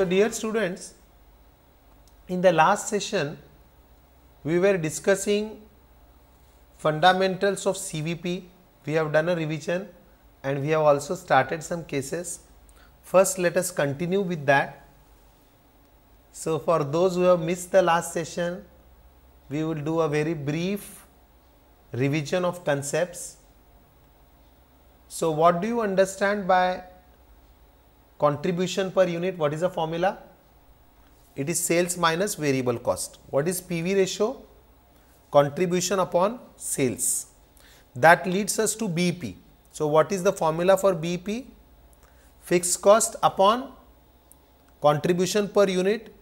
So, dear students, in the last session, we were discussing fundamentals of CVP. We have done a revision and we have also started some cases. First, let us continue with that. So, for those who have missed the last session, we will do a very brief revision of concepts. So, what do you understand by contribution per unit, what is the formula? It is sales minus variable cost. What is PV ratio? Contribution upon sales. That leads us to BP. So, what is the formula for BP? Fixed cost upon contribution per unit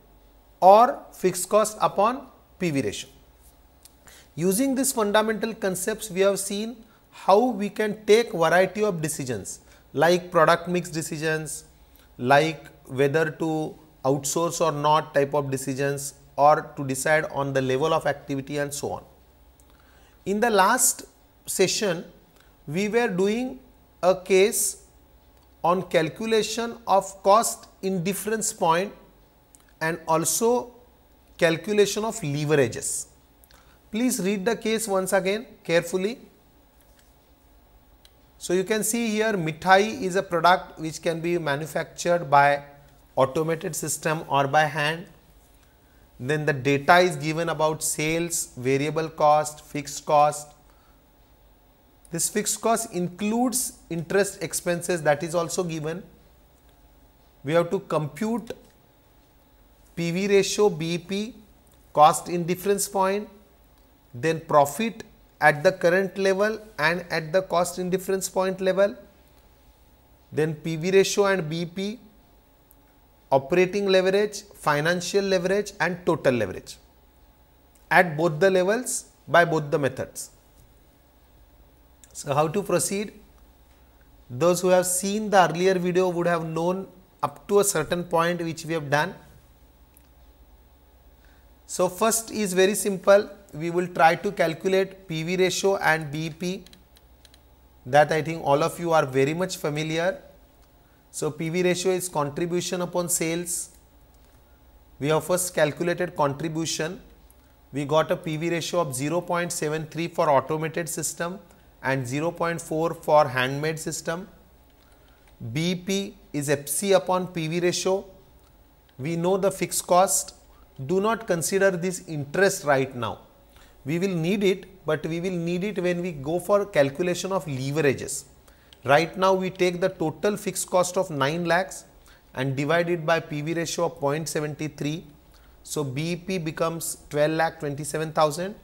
or fixed cost upon PV ratio. Using these fundamental concepts, we have seen how we can take variety of decisions like product mix decisions, like whether to outsource or not type of decisions or to decide on the level of activity and so on. In the last session, we were doing a case on calculation of cost indifference point and also calculation of leverages. Please read the case once again carefully. So, you can see here mithai is a product which can be manufactured by automated system or by hand. Then the data is given about sales, variable cost, fixed cost. This fixed cost includes interest expenses that is also given. We have to compute PV ratio, BEP, cost indifference point, then profit at the current level and at the cost indifference point level. Then PV ratio and BP, operating leverage, financial leverage and total leverage at both the levels by both the methods. So, how to proceed? Those who have seen the earlier video would have known up to a certain point which we have done. So, first is very simple we will try to calculate PV ratio and BP that I think all of you are very much familiar. So, PV ratio is contribution upon sales. We have first calculated contribution. We got a PV ratio of 0.73 for automated system and 0.4 for handmade system. BP is FC upon PV ratio. We know the fixed cost. Do not consider this interest right now. We will need it, but we will need it when we go for calculation of leverages. Right now, we take the total fixed cost of 9 lakhs and divide it by PV ratio of 0.73. So, BEP becomes 12 lakh 27,000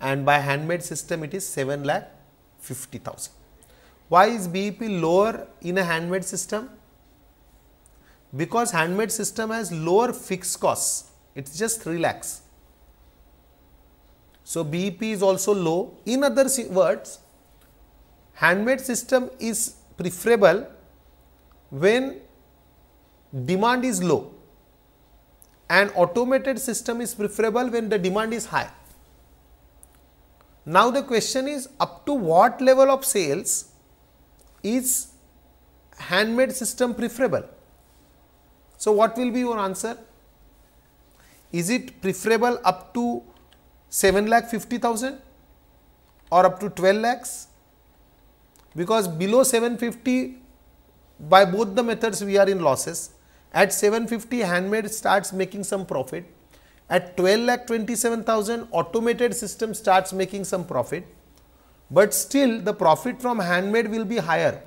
and by handmade system it is 7 lakh 50,000. Why is BEP lower in a handmade system? Because handmade system has lower fixed costs, it is just 3 lakhs so BEP is also low. In other words, handmade system is preferable when demand is low and automated system is preferable when the demand is high. Now the question is up to what level of sales is handmade system preferable? So what will be your answer? Is it preferable up to 7 lakh 50,000 or up to 12 lakhs because below 750 by both the methods we are in losses. At 750 handmade starts making some profit. At 12 lakh 27,000 automated system starts making some profit. But still the profit from handmade will be higher.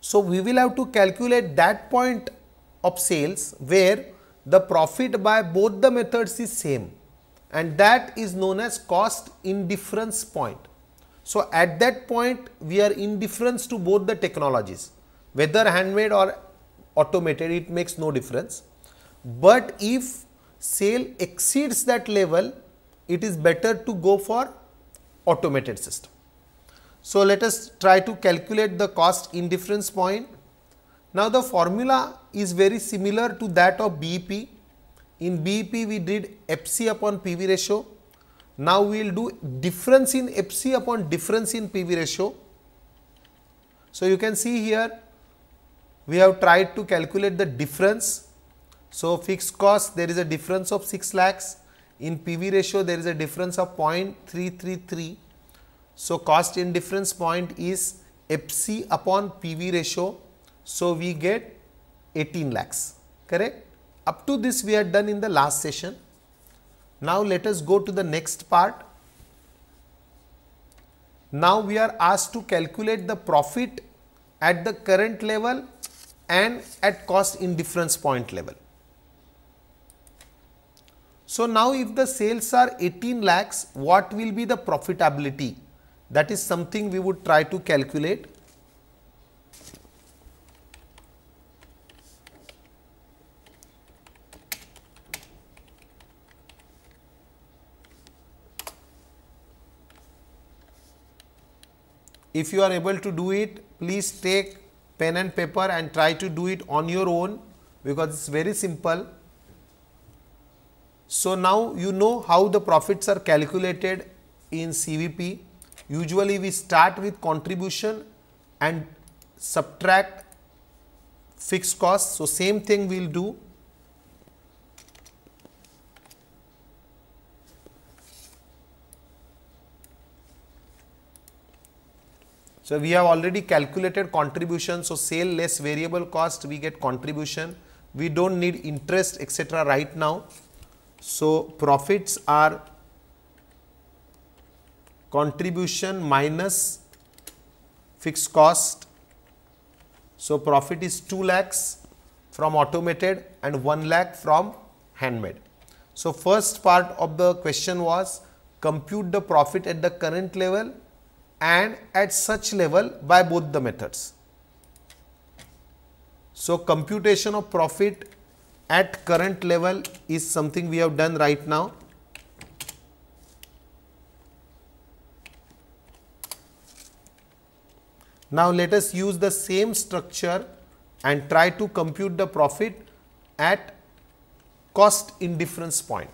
So we will have to calculate that point of sales where the profit by both the methods is same and that is known as cost indifference point. So, at that point we are indifference to both the technologies whether handmade or automated it makes no difference. But if sale exceeds that level it is better to go for automated system. So, let us try to calculate the cost indifference point. Now, the formula is very similar to that of BEP in BP we did FC upon PV ratio. Now we will do difference in FC upon difference in PV ratio. So you can see here we have tried to calculate the difference. So fixed cost there is a difference of 6 lakhs. In PV ratio there is a difference of 0.333. So cost indifference point is FC upon PV ratio. So we get 18 lakhs, correct? Up to this we had done in the last session. Now let us go to the next part. Now we are asked to calculate the profit at the current level and at cost indifference point level. So now if the sales are 18 lakhs, what will be the profitability? That is something we would try to calculate If you are able to do it, please take pen and paper and try to do it on your own because it's very simple. So now you know how the profits are calculated in CVP. Usually we start with contribution and subtract fixed costs. So same thing we'll do So we have already calculated contribution. So sale less variable cost, we get contribution. We don't need interest, etc. right now. So profits are contribution minus fixed cost. So profit is 2 lakhs from automated and 1 lakh from handmade. So first part of the question was compute the profit at the current level and at such level by both the methods. So, computation of profit at current level is something we have done right now. Now, let us use the same structure and try to compute the profit at cost indifference point.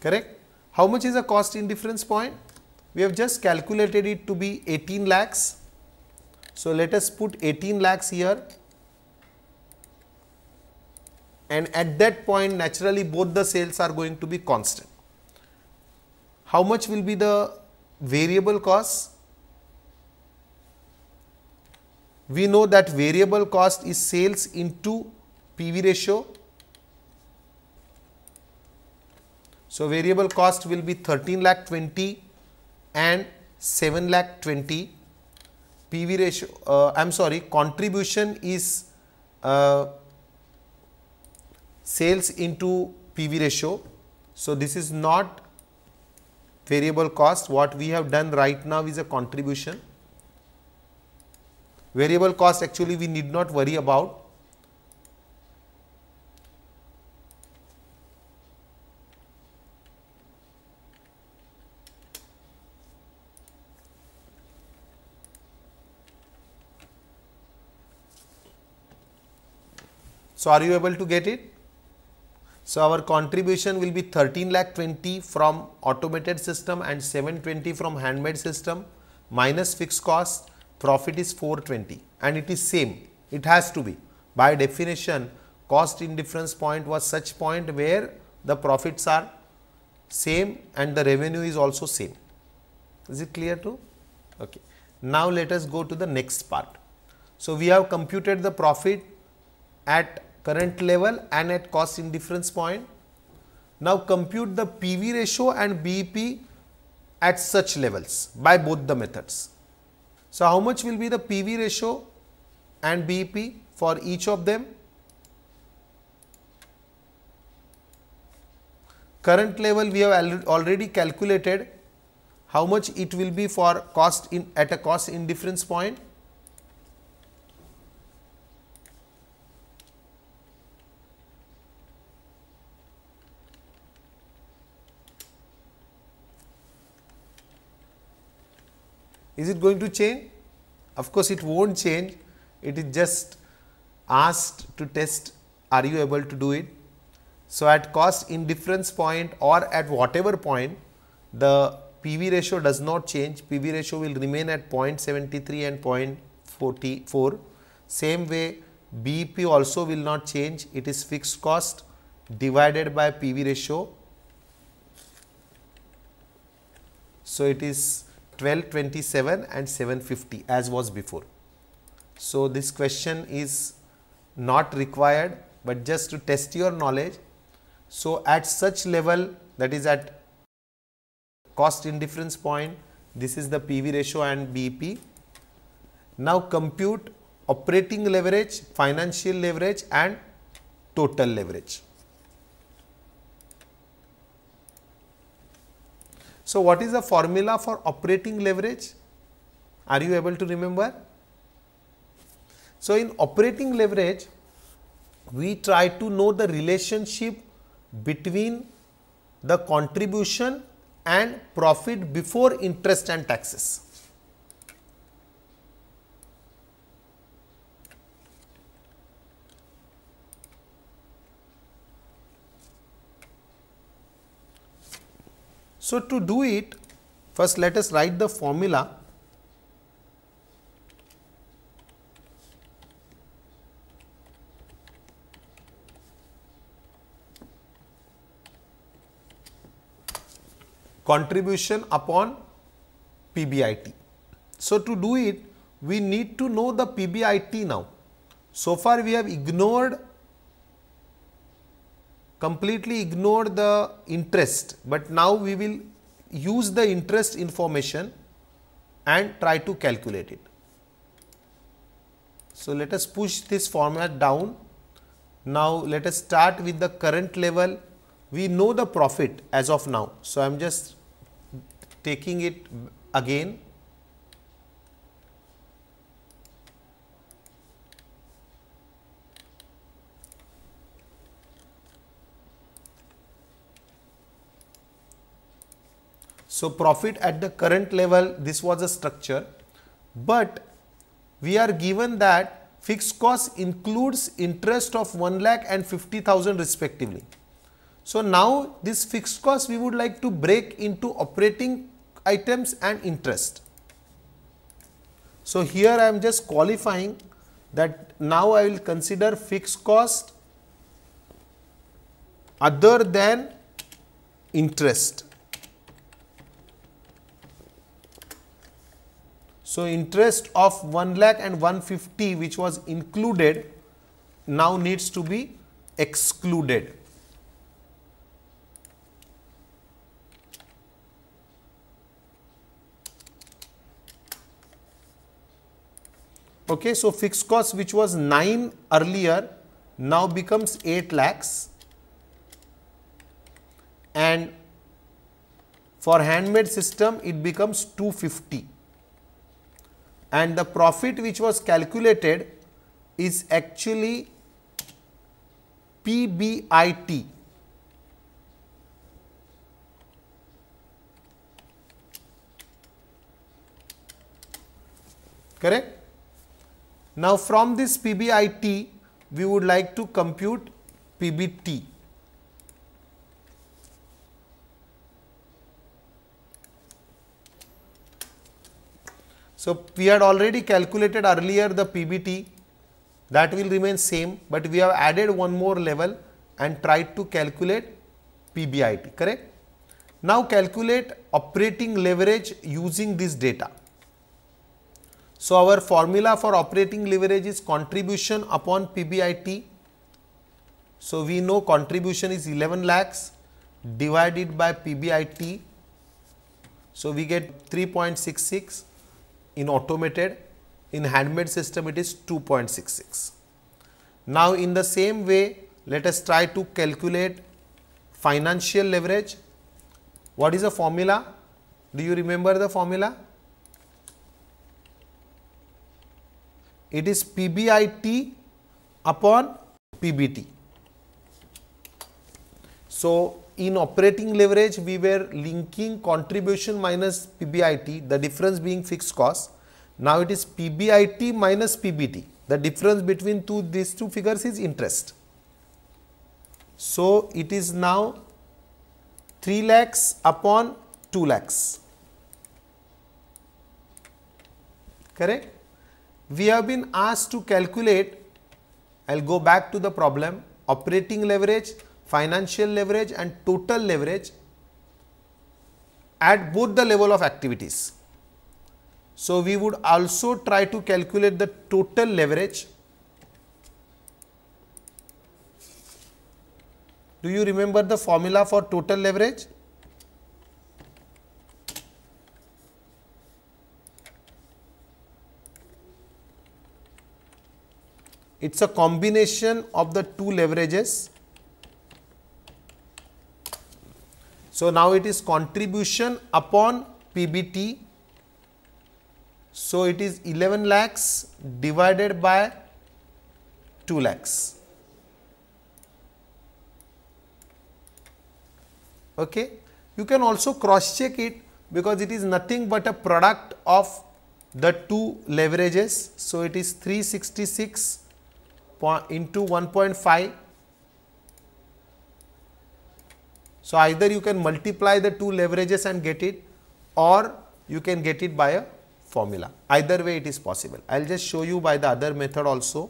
correct? How much is the cost indifference point? We have just calculated it to be 18 lakhs. So, let us put 18 lakhs here and at that point naturally both the sales are going to be constant. How much will be the variable cost? We know that variable cost is sales into PV ratio So, variable cost will be 13 lakh 20 and 7 lakh 20. PV ratio, uh, I am sorry, contribution is uh, sales into PV ratio. So, this is not variable cost. What we have done right now is a contribution. Variable cost actually we need not worry about So, are you able to get it? So, our contribution will be 13 lakh 20 from automated system and 720 from handmade system minus fixed cost profit is 420 and it is same it has to be by definition cost indifference point was such point where the profits are same and the revenue is also same is it clear to okay now let us go to the next part so we have computed the profit at current level and at cost indifference point. Now compute the PV ratio and BEP at such levels by both the methods. So how much will be the PV ratio and BEP for each of them? Current level we have already calculated how much it will be for cost in at a cost indifference point Is it going to change? Of course, it won't change. It is just asked to test are you able to do it. So, at cost indifference point or at whatever point the PV ratio does not change, PV ratio will remain at 0.73 and 0.44. Same way BP also will not change, it is fixed cost divided by PV ratio. So, it is 1227 and 750 as was before. So, this question is not required, but just to test your knowledge. So, at such level that is at cost indifference point, this is the PV ratio and BEP. Now, compute operating leverage, financial leverage and total leverage. So, what is the formula for operating leverage? Are you able to remember? So, in operating leverage, we try to know the relationship between the contribution and profit before interest and taxes. So, to do it first let us write the formula contribution upon PBIT. So, to do it we need to know the PBIT now. So far we have ignored completely ignored the interest but now we will use the interest information and try to calculate it. So, let us push this format down. Now, let us start with the current level. We know the profit as of now. So, I am just taking it again So profit at the current level, this was a structure, but we are given that fixed cost includes interest of 1 lakh and 50,000 respectively. So now this fixed cost we would like to break into operating items and interest. So here I am just qualifying that now I will consider fixed cost other than interest. So, interest of 1 lakh and 150 which was included now needs to be excluded. Okay, so fixed cost which was 9 earlier now becomes 8 lakhs and for handmade system it becomes 250 and the profit which was calculated is actually PBIT. Correct? Now, from this PBIT, we would like to compute PBT. So, we had already calculated earlier the PBT that will remain same, but we have added one more level and tried to calculate PBIT, correct? Now, calculate operating leverage using this data. So, our formula for operating leverage is contribution upon PBIT. So, we know contribution is 11 lakhs divided by PBIT. So, we get 3.66 in automated, in handmade system it is 2.66. Now, in the same way let us try to calculate financial leverage. What is the formula? Do you remember the formula? It is PBIT upon PBT. So, in operating leverage, we were linking contribution minus PBIT, the difference being fixed cost. Now it is PBIT minus PBT. The difference between two, these two figures is interest. So it is now 3 lakhs upon 2 lakhs. Correct? We have been asked to calculate, I will go back to the problem, operating leverage financial leverage and total leverage at both the level of activities. So, we would also try to calculate the total leverage. Do you remember the formula for total leverage? It is a combination of the two leverages So now it is contribution upon PBT. So it is 11 lakhs divided by 2 lakhs. Okay. You can also cross check it because it is nothing but a product of the two leverages. So it is 366 into 1.5 So, either you can multiply the two leverages and get it or you can get it by a formula. Either way it is possible. I will just show you by the other method also.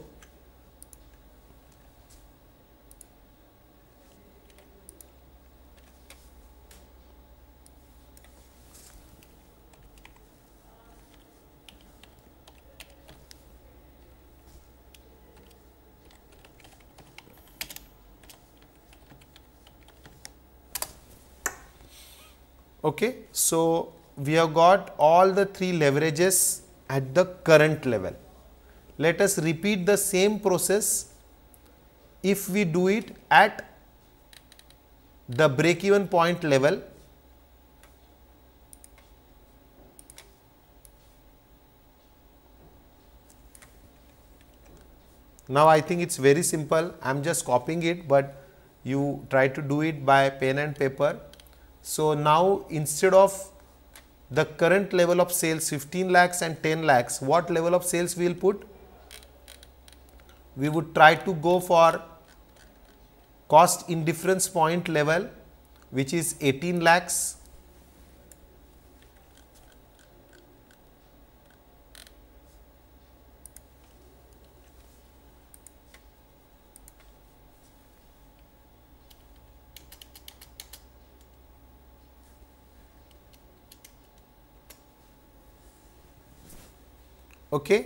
Okay. So, we have got all the three leverages at the current level. Let us repeat the same process if we do it at the break even point level Now I think it's very simple. I'm just copying it, but you try to do it by pen and paper. So, now instead of the current level of sales 15 lakhs and 10 lakhs, what level of sales we will put? We would try to go for cost indifference point level which is 18 lakhs okay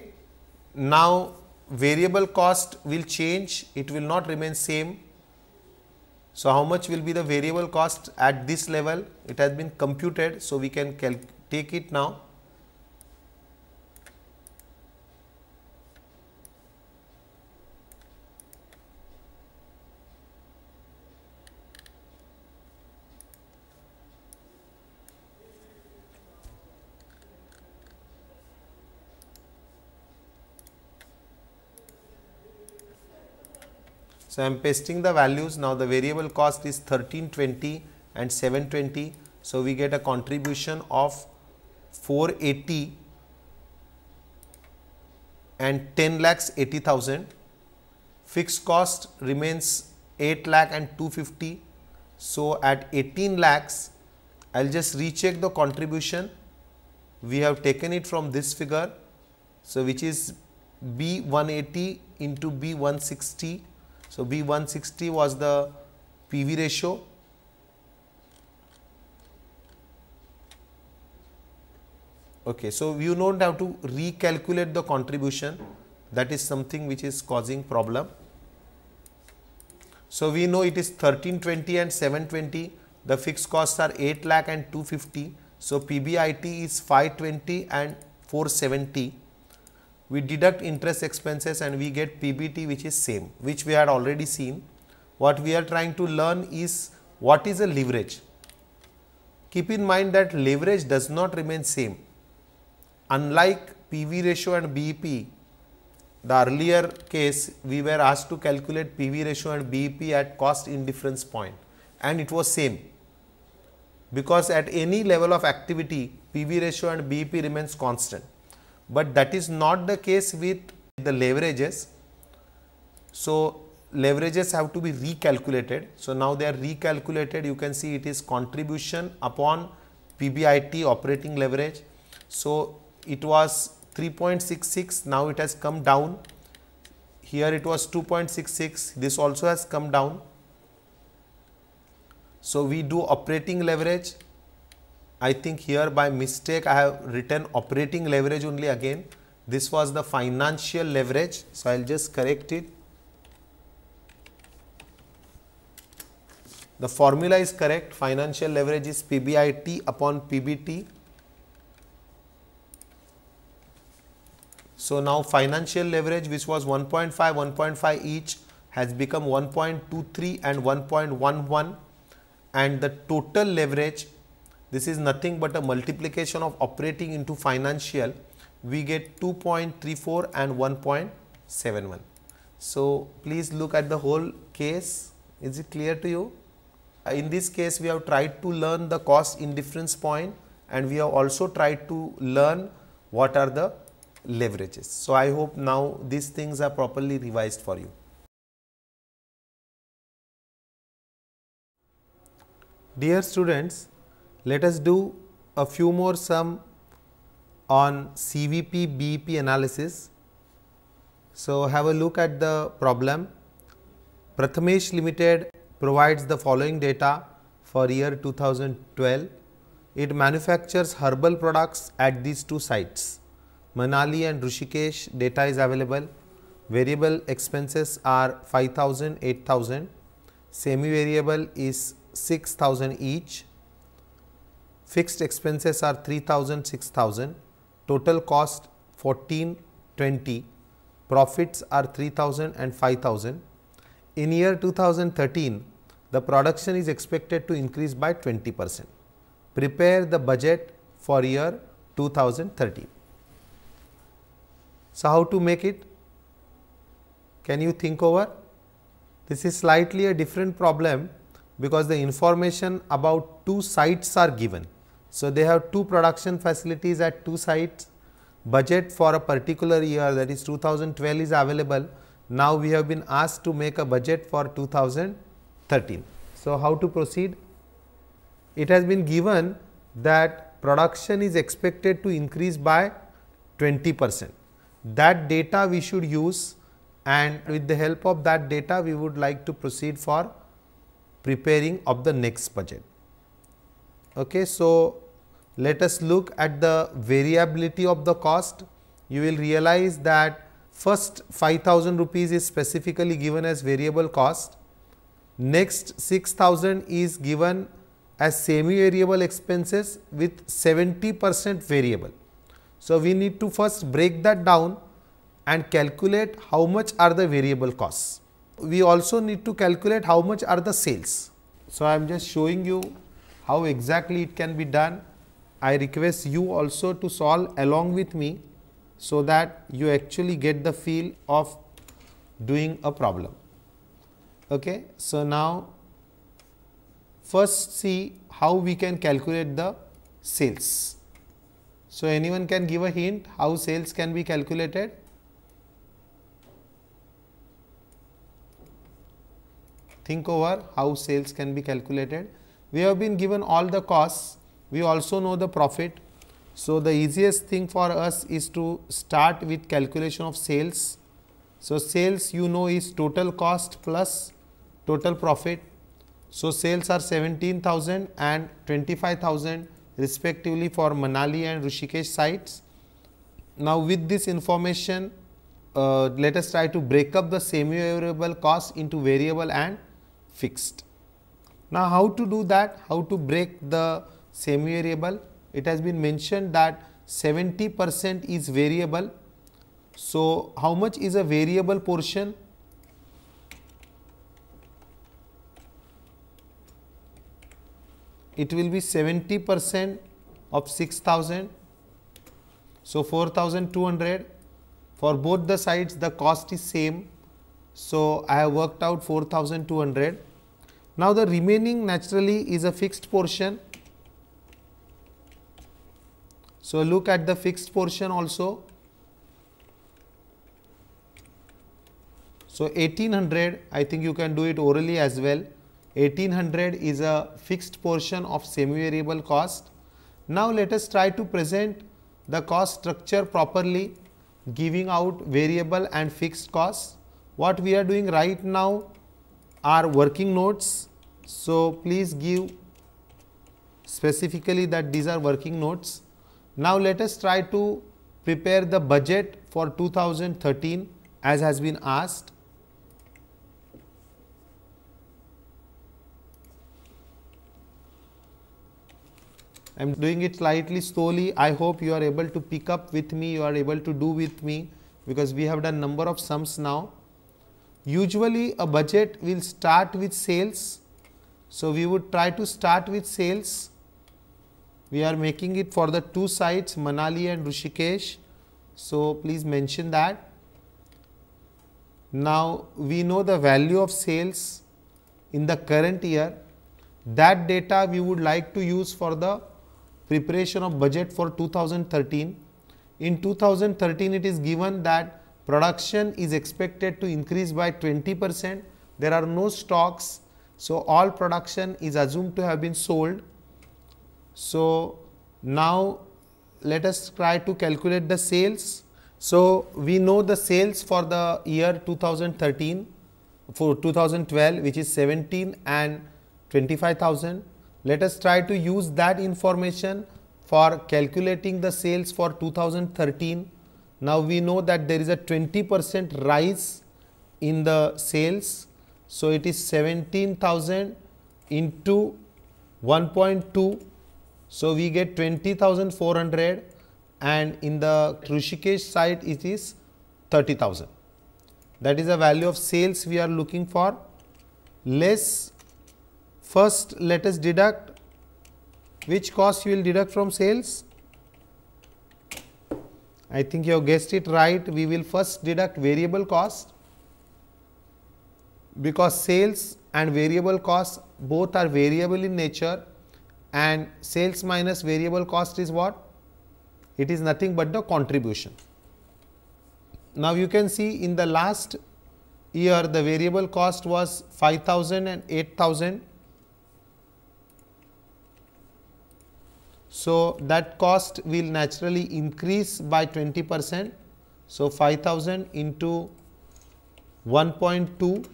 now variable cost will change it will not remain same so how much will be the variable cost at this level it has been computed so we can take it now So, I am pasting the values. Now, the variable cost is 1320 and 720. So, we get a contribution of 480 and 10 lakhs 80,000. Fixed cost remains 8 lakh and 250. So, at 18 lakhs, I will just recheck the contribution. We have taken it from this figure. So, which is B 180 into B 160 so, B160 was the PV ratio. Okay, so you don't have to recalculate the contribution that is something which is causing problem. So, we know it is 1320 and 720 the fixed costs are 8 lakh and 250. So, PBIT is 520 and 470 we deduct interest expenses and we get PBT which is same, which we had already seen. What we are trying to learn is what is a leverage. Keep in mind that leverage does not remain same. Unlike PV ratio and BEP, the earlier case we were asked to calculate PV ratio and BEP at cost indifference point and it was same because at any level of activity PV ratio and BEP remains constant but that is not the case with the leverages. So, leverages have to be recalculated. So, now they are recalculated you can see it is contribution upon PBIT operating leverage. So, it was 3.66 now it has come down here it was 2.66 this also has come down. So, we do operating leverage I think here by mistake I have written operating leverage only again. This was the financial leverage. So, I will just correct it. The formula is correct. Financial leverage is PBIT upon PBT. So, now financial leverage which was 1.5, 1.5 each has become 1.23 and 1.11 and the total leverage this is nothing but a multiplication of operating into financial. We get 2.34 and 1.71. So please look at the whole case. Is it clear to you? Uh, in this case, we have tried to learn the cost indifference point and we have also tried to learn what are the leverages. So I hope now these things are properly revised for you. Dear students, let us do a few more sum on CVP BEP analysis. So, have a look at the problem. Prathamesh Limited provides the following data for year 2012. It manufactures herbal products at these two sites. Manali and Rishikesh data is available. Variable expenses are 5000, 8000. Semi variable is 6000 each fixed expenses are 3000 6000 total cost 14,20. profits are 3000 and 5000 in year 2013 the production is expected to increase by 20 percent prepare the budget for year 2013 so how to make it can you think over this is slightly a different problem because the information about two sites are given so, they have two production facilities at two sites. Budget for a particular year that is 2012 is available. Now, we have been asked to make a budget for 2013. So, how to proceed? It has been given that production is expected to increase by 20 percent. That data we should use and with the help of that data we would like to proceed for preparing of the next budget. Okay, so, let us look at the variability of the cost. You will realize that first 5000 rupees is specifically given as variable cost. Next 6000 is given as semi variable expenses with 70 percent variable. So, we need to first break that down and calculate how much are the variable costs. We also need to calculate how much are the sales. So, I am just showing you how exactly it can be done I request you also to solve along with me so that you actually get the feel of doing a problem. Okay, so now first see how we can calculate the sales. So, anyone can give a hint how sales can be calculated? Think over how sales can be calculated. We have been given all the costs we also know the profit. So, the easiest thing for us is to start with calculation of sales. So, sales you know is total cost plus total profit. So, sales are 17,000 and 25,000 respectively for Manali and Rishikesh sites. Now, with this information, uh, let us try to break up the semi-variable cost into variable and fixed. Now, how to do that? How to break the semi variable it has been mentioned that 70 percent is variable so how much is a variable portion it will be 70 percent of 6000 so 4200 for both the sides the cost is same so I have worked out 4200 now the remaining naturally is a fixed portion so, look at the fixed portion also. So, 1800 I think you can do it orally as well. 1800 is a fixed portion of semi variable cost. Now, let us try to present the cost structure properly giving out variable and fixed costs. What we are doing right now are working notes. So, please give specifically that these are working notes. Now, let us try to prepare the budget for 2013 as has been asked. I am doing it slightly slowly. I hope you are able to pick up with me, you are able to do with me because we have done number of sums now. Usually a budget will start with sales. So, we would try to start with sales we are making it for the two sites Manali and Rishikesh. So, please mention that. Now, we know the value of sales in the current year. That data we would like to use for the preparation of budget for 2013. In 2013, it is given that production is expected to increase by 20 percent. There are no stocks. So, all production is assumed to have been sold so, now let us try to calculate the sales. So, we know the sales for the year 2013 for 2012 which is 17 and 25,000. Let us try to use that information for calculating the sales for 2013. Now, we know that there is a 20 percent rise in the sales. So, it is 17,000 into 1.2 so we get 20,400 and in the Krushikesh site it is 30,000. That is the value of sales we are looking for. Less first let us deduct which cost you will deduct from sales. I think you have guessed it right. We will first deduct variable cost because sales and variable costs both are variable in nature and sales minus variable cost is what? It is nothing but the contribution. Now you can see in the last year the variable cost was 5000 and 8000. So that cost will naturally increase by 20 percent. So 5000 into 1.2.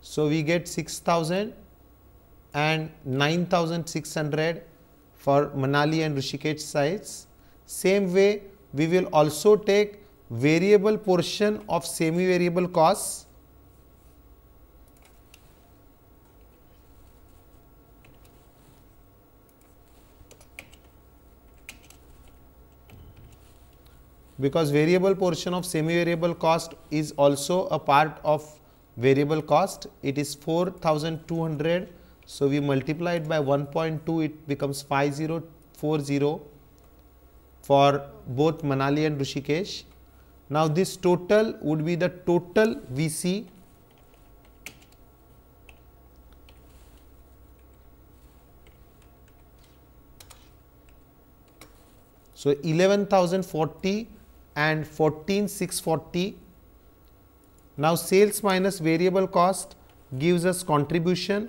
So we get 6000 and 9600 for Manali and Rishikesh sites. Same way, we will also take variable portion of semi variable costs because variable portion of semi variable cost is also a part of variable cost. It is 4200 so we multiply it by 1.2, it becomes 5040 for both Manali and Rishikesh. Now this total would be the total VC So 11,040 and 14,640. Now sales minus variable cost gives us contribution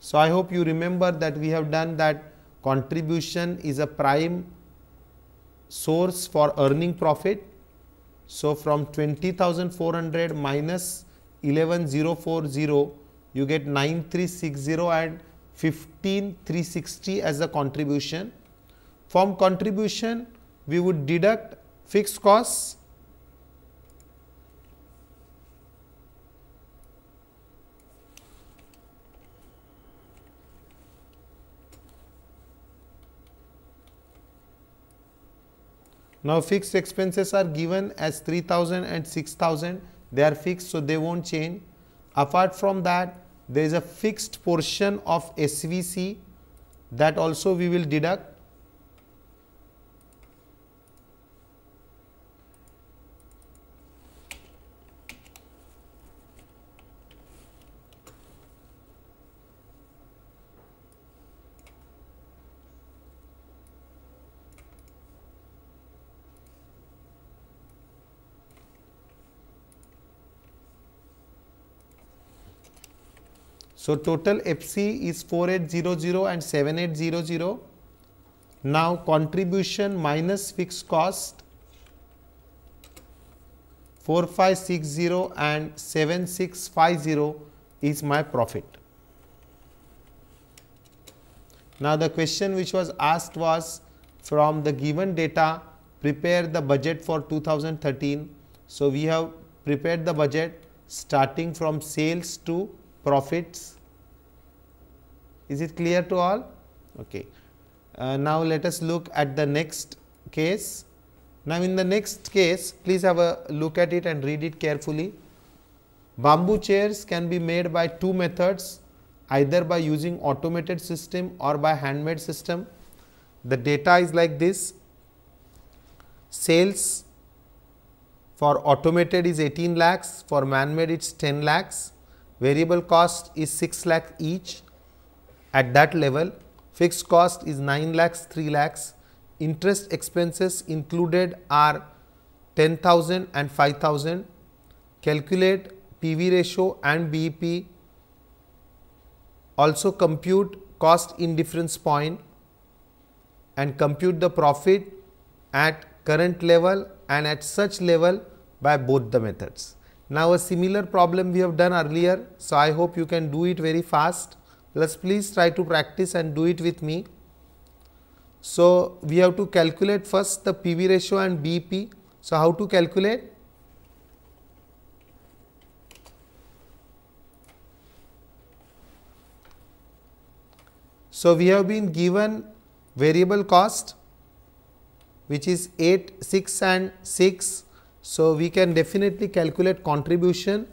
so, I hope you remember that we have done that contribution is a prime source for earning profit. So, from 20,400 minus 11,040, you get 9,360 and 15,360 as a contribution. From contribution, we would deduct fixed costs Now fixed expenses are given as 3000 and 6000. They are fixed so they won't change. Apart from that, there is a fixed portion of SVC that also we will deduct So total FC is 4800 and 7800. Now contribution minus fixed cost 4560 and 7650 is my profit. Now the question which was asked was from the given data prepare the budget for 2013. So we have prepared the budget starting from sales to profits is it clear to all? Okay. Uh, now, let us look at the next case. Now, in the next case, please have a look at it and read it carefully. Bamboo chairs can be made by two methods either by using automated system or by handmade system. The data is like this sales for automated is 18 lakhs, for man made it is 10 lakhs, variable cost is 6 lakh each, at that level, fixed cost is 9 lakhs, 3 lakhs. Interest expenses included are 10,000 and 5,000. Calculate PV ratio and BEP. Also compute cost indifference point and compute the profit at current level and at such level by both the methods. Now, a similar problem we have done earlier. So, I hope you can do it very fast. Let us please try to practice and do it with me. So, we have to calculate first the PV ratio and BP. So, how to calculate? So, we have been given variable cost which is 8, 6 and 6. So, we can definitely calculate contribution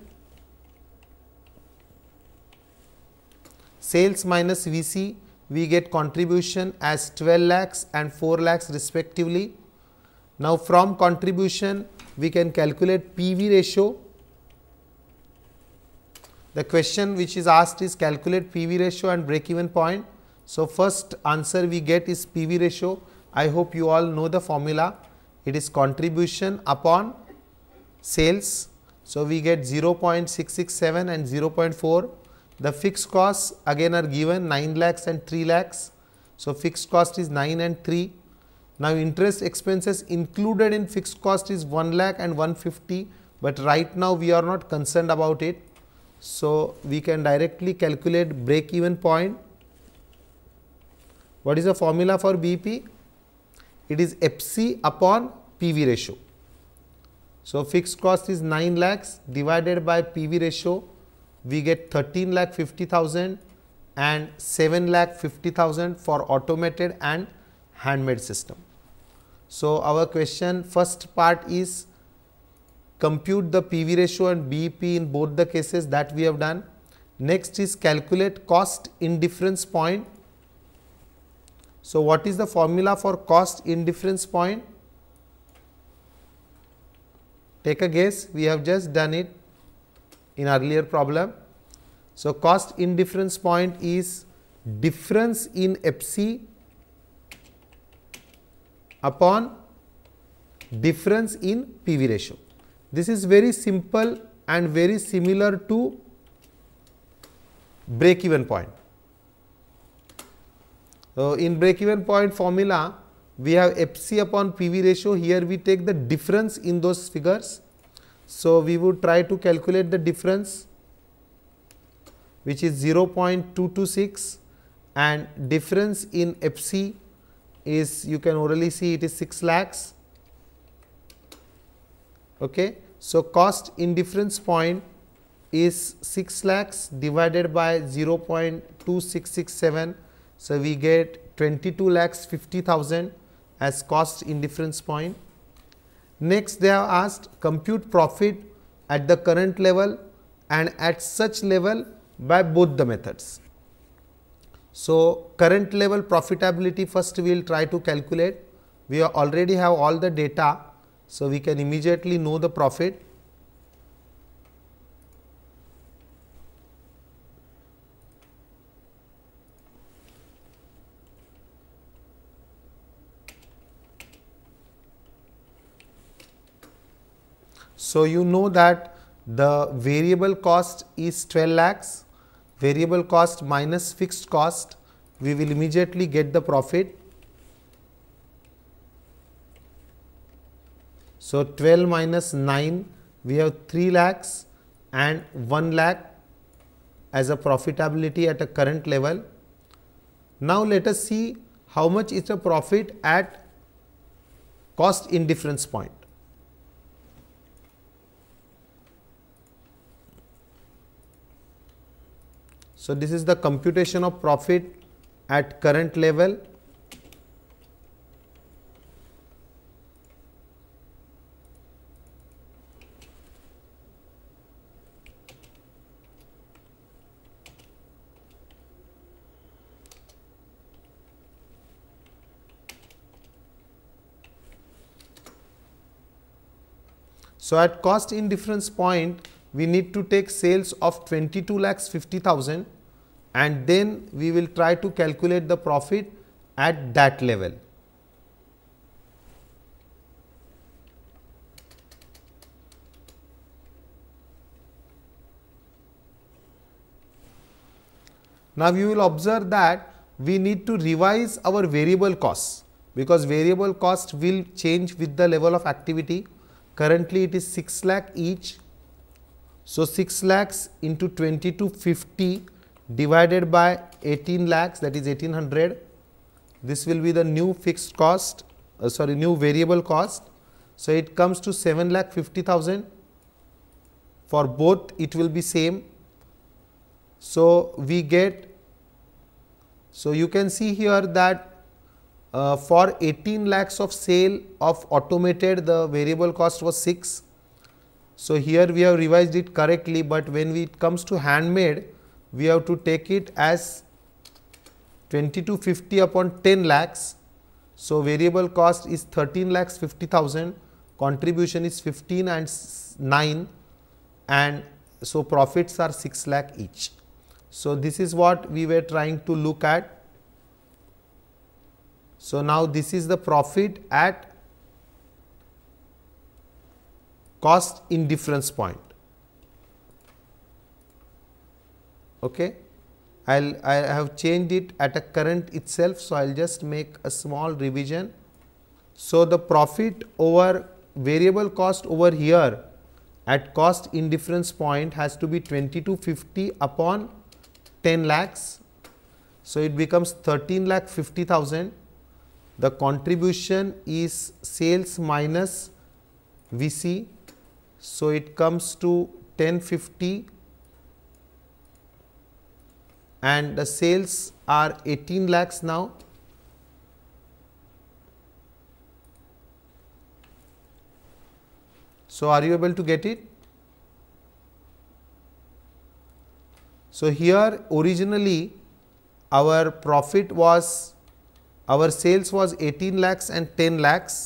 sales minus VC, we get contribution as 12 lakhs and 4 lakhs respectively. Now, from contribution, we can calculate PV ratio. The question which is asked is calculate PV ratio and break even point. So, first answer we get is PV ratio. I hope you all know the formula. It is contribution upon sales. So, we get 0.667 and 0.4 the fixed costs again are given 9 lakhs and 3 lakhs. So, fixed cost is 9 and 3. Now, interest expenses included in fixed cost is 1 lakh and 150, but right now we are not concerned about it. So, we can directly calculate break even point. What is the formula for BP? It is FC upon PV ratio. So, fixed cost is 9 lakhs divided by PV ratio we get 13 lakh 50,000 and 7 lakh 50,000 for automated and handmade system. So, our question first part is compute the PV ratio and BEP in both the cases that we have done. Next is calculate cost indifference point. So, what is the formula for cost indifference point? Take a guess, we have just done it in earlier problem. So, cost indifference point is difference in FC upon difference in PV ratio. This is very simple and very similar to break even point. So, in break even point formula, we have FC upon PV ratio. Here we take the difference in those figures so, we would try to calculate the difference which is 0.226 and difference in FC is you can orally see it is 6 lakhs. Okay. So, cost indifference point is 6 lakhs divided by 0.2667. So, we get 22 lakhs 50 thousand as cost indifference point Next, they have asked compute profit at the current level and at such level by both the methods. So, current level profitability first we will try to calculate. We already have all the data. So, we can immediately know the profit So, you know that the variable cost is 12 lakhs, variable cost minus fixed cost, we will immediately get the profit. So, 12 minus 9, we have 3 lakhs and 1 lakh as a profitability at a current level. Now, let us see how much is the profit at cost indifference point. So, this is the computation of profit at current level So, at cost indifference point, we need to take sales of 22 lakhs 50,000 and then we will try to calculate the profit at that level. Now, you will observe that we need to revise our variable costs because variable cost will change with the level of activity. Currently, it is 6 lakh each. So, 6 lakhs into 20 to 50 divided by 18 lakhs that is 1800 this will be the new fixed cost uh, sorry new variable cost so it comes to 7 lakh 50000 for both it will be same so we get so you can see here that uh, for 18 lakhs of sale of automated the variable cost was 6 so here we have revised it correctly but when it comes to handmade we have to take it as 2250 upon 10 lakhs. So, variable cost is 13 lakhs 50,000, contribution is 15 and 9 and so profits are 6 lakh each. So, this is what we were trying to look at. So, now this is the profit at cost indifference point. Okay. I'll, I have changed it at a current itself. So, I will just make a small revision. So, the profit over variable cost over here at cost indifference point has to be 2250 upon 10 lakhs. So, it becomes 13 lakh 50,000. The contribution is sales minus VC. So, it comes to 1050 and the sales are 18 lakhs now. So, are you able to get it? So, here originally our profit was our sales was 18 lakhs and 10 lakhs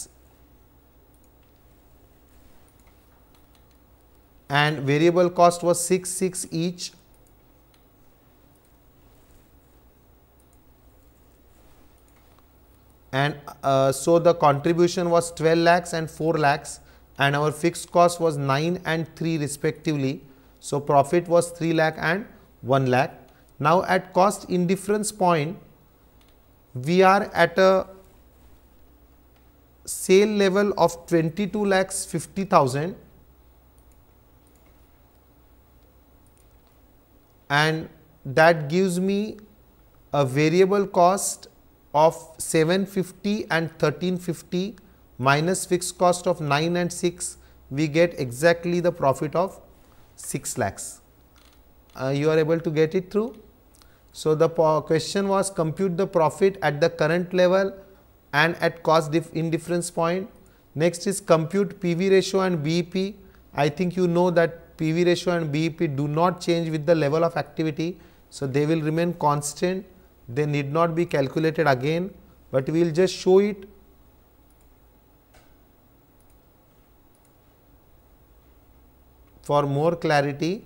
and variable cost was 6 6 each and uh, so the contribution was 12 lakhs and 4 lakhs and our fixed cost was 9 and 3 respectively. So, profit was 3 lakh and 1 lakh. Now, at cost indifference point, we are at a sale level of 22 lakhs 50,000 and that gives me a variable cost of 750 and 1350 minus fixed cost of 9 and 6, we get exactly the profit of 6 lakhs. Uh, you are able to get it through. So, the question was compute the profit at the current level and at cost indifference point. Next is compute PV ratio and BEP. I think you know that PV ratio and BEP do not change with the level of activity. So, they will remain constant they need not be calculated again, but we will just show it. for more clarity.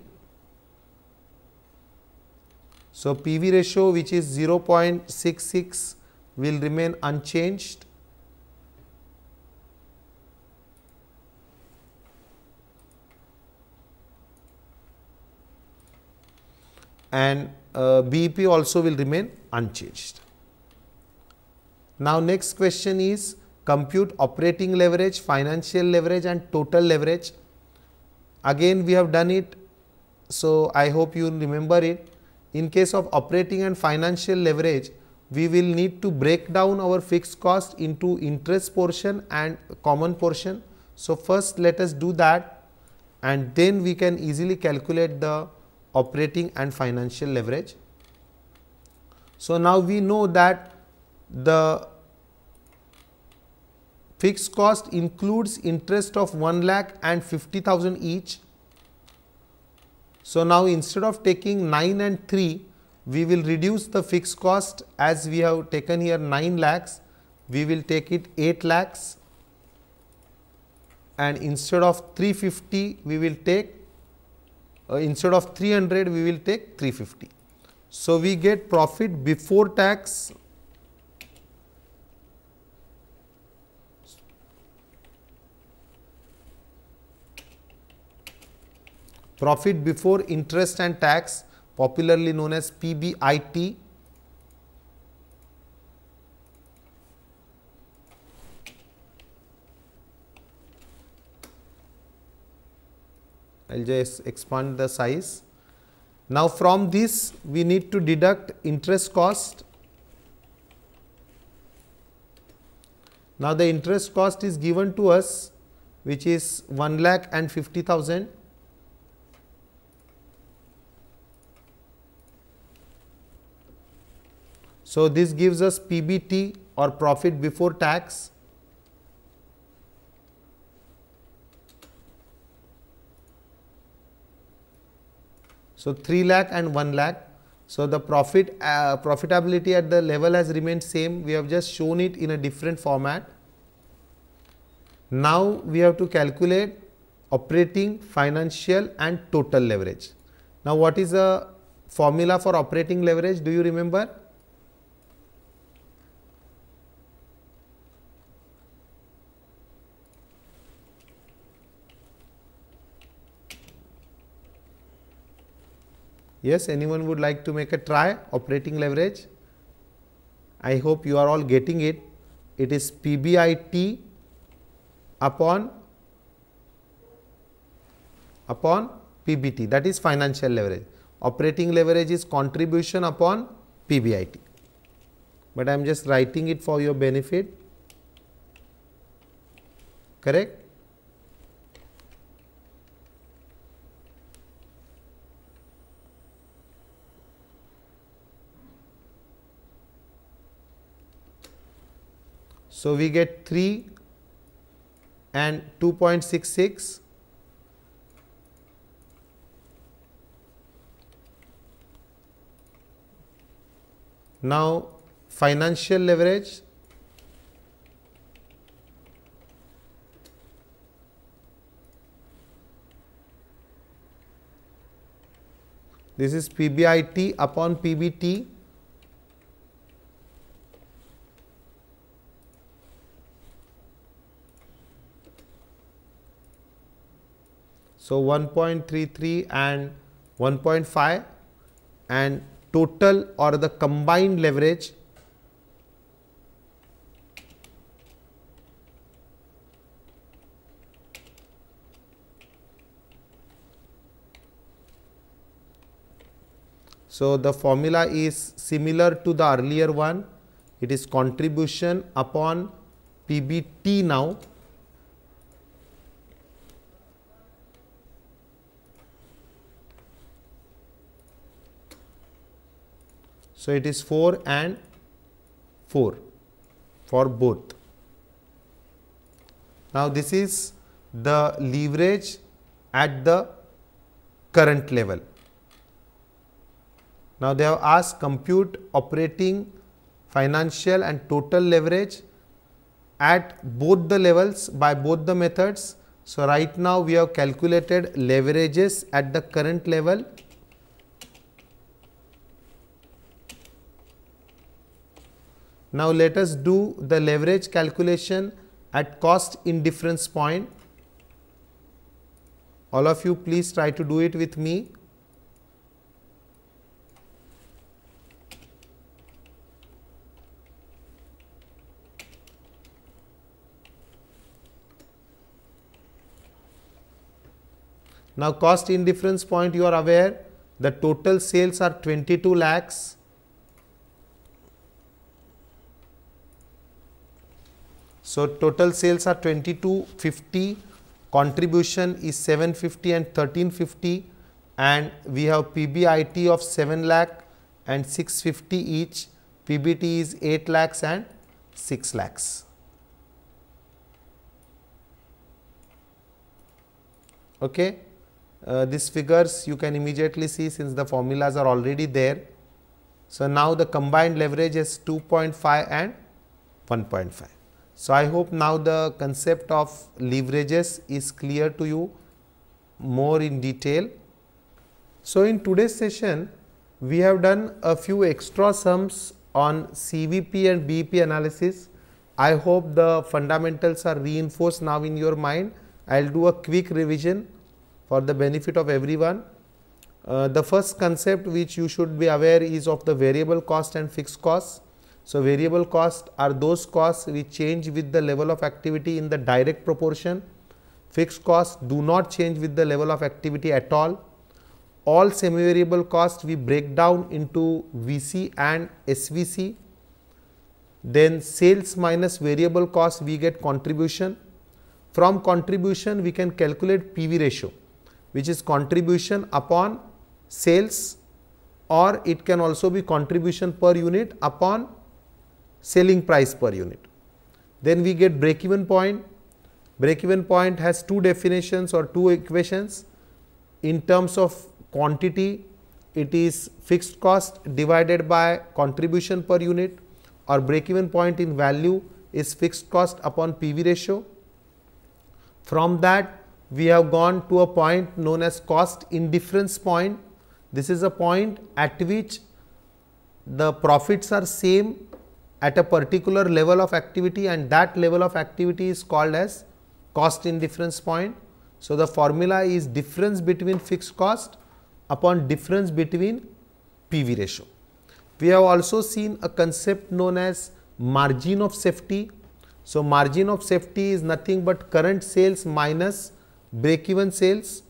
So, PV ratio which is 0.66 will remain unchanged. and uh, BEP also will remain unchanged. Now, next question is compute operating leverage, financial leverage and total leverage. Again, we have done it. So, I hope you remember it. In case of operating and financial leverage, we will need to break down our fixed cost into interest portion and common portion. So, first let us do that and then we can easily calculate the operating and financial leverage. So, now we know that the fixed cost includes interest of 1 lakh and 50,000 each. So, now instead of taking 9 and 3, we will reduce the fixed cost as we have taken here 9 lakhs, we will take it 8 lakhs and instead of 350 we will take uh, instead of 300 we will take 350. So, we get profit before tax profit before interest and tax popularly known as PBIT I will just expand the size now, from this we need to deduct interest cost. Now, the interest cost is given to us which is one lakh and fifty thousand. So, this gives us PBT or profit before tax So 3 lakh and 1 lakh. So the profit uh, profitability at the level has remained same. We have just shown it in a different format. Now we have to calculate operating, financial and total leverage. Now what is the formula for operating leverage? Do you remember? Yes, anyone would like to make a try operating leverage? I hope you are all getting it. It is PBIT upon upon PBT that is financial leverage. Operating leverage is contribution upon PBIT. But I am just writing it for your benefit. Correct? So, we get 3 and 2.66 Now, financial leverage this is PBIT upon PBT So 1.33 and 1.5 and total or the combined leverage So, the formula is similar to the earlier one. It is contribution upon PBT now. So, it is 4 and 4 for both. Now, this is the leverage at the current level. Now, they have asked compute operating, financial and total leverage at both the levels by both the methods. So, right now we have calculated leverages at the current level Now, let us do the leverage calculation at cost indifference point. All of you please try to do it with me. Now, cost indifference point you are aware the total sales are 22 lakhs So, total sales are 2250, contribution is 750 and 1350 and we have PBIT of 7 lakh and 650 each, PBT is 8 lakhs and 6 lakhs. Okay. Uh, these figures you can immediately see since the formulas are already there. So, now the combined leverage is 2.5 and 1.5. So, I hope now the concept of leverages is clear to you more in detail. So, in today's session, we have done a few extra sums on CVP and BEP analysis. I hope the fundamentals are reinforced now in your mind. I will do a quick revision for the benefit of everyone. Uh, the first concept which you should be aware is of the variable cost and fixed cost. So, variable costs are those costs which change with the level of activity in the direct proportion. Fixed costs do not change with the level of activity at all. All semi-variable costs we break down into VC and SVC. Then sales minus variable cost we get contribution. From contribution we can calculate PV ratio which is contribution upon sales or it can also be contribution per unit upon selling price per unit. Then we get break even point. Break even point has two definitions or two equations. In terms of quantity, it is fixed cost divided by contribution per unit or break even point in value is fixed cost upon PV ratio. From that we have gone to a point known as cost indifference point. This is a point at which the profits are same at a particular level of activity and that level of activity is called as cost indifference point. So, the formula is difference between fixed cost upon difference between PV ratio. We have also seen a concept known as margin of safety. So, margin of safety is nothing but current sales minus break even sales.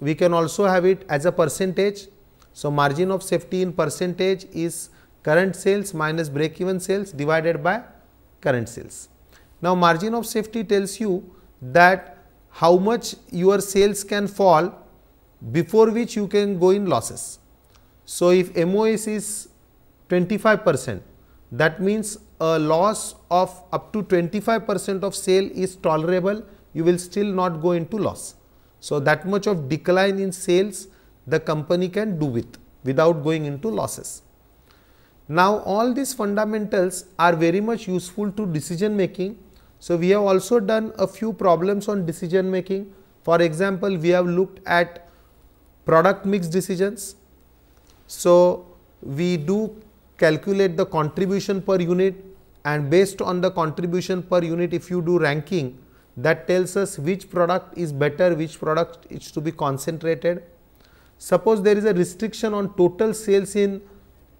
We can also have it as a percentage. So, margin of safety in percentage is current sales minus break even sales divided by current sales. Now, margin of safety tells you that how much your sales can fall before which you can go in losses. So, if MOS is 25 percent that means a loss of up to 25 percent of sale is tolerable you will still not go into loss. So, that much of decline in sales the company can do with without going into losses. Now all these fundamentals are very much useful to decision making. So we have also done a few problems on decision making. For example, we have looked at product mix decisions. So we do calculate the contribution per unit and based on the contribution per unit if you do ranking that tells us which product is better, which product is to be concentrated. Suppose there is a restriction on total sales in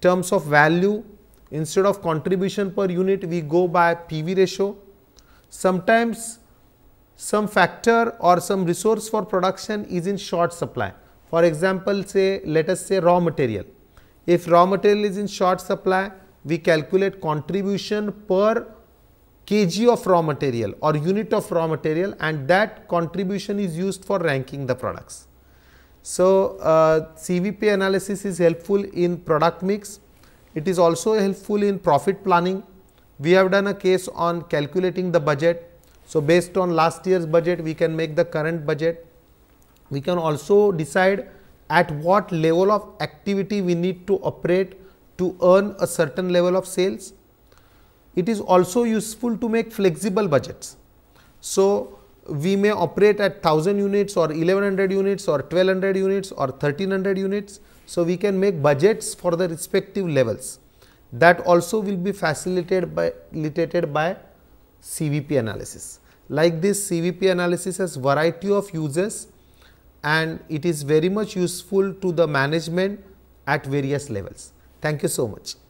terms of value instead of contribution per unit we go by PV ratio. Sometimes some factor or some resource for production is in short supply. For example, say let us say raw material. If raw material is in short supply, we calculate contribution per kg of raw material or unit of raw material and that contribution is used for ranking the products. So, uh, CVP analysis is helpful in product mix. It is also helpful in profit planning. We have done a case on calculating the budget. So, based on last year's budget, we can make the current budget. We can also decide at what level of activity we need to operate to earn a certain level of sales. It is also useful to make flexible budgets. So, we may operate at 1000 units or 1100 units or 1200 units or 1300 units. So, we can make budgets for the respective levels that also will be facilitated by, facilitated by CVP analysis. Like this CVP analysis has variety of uses and it is very much useful to the management at various levels. Thank you so much.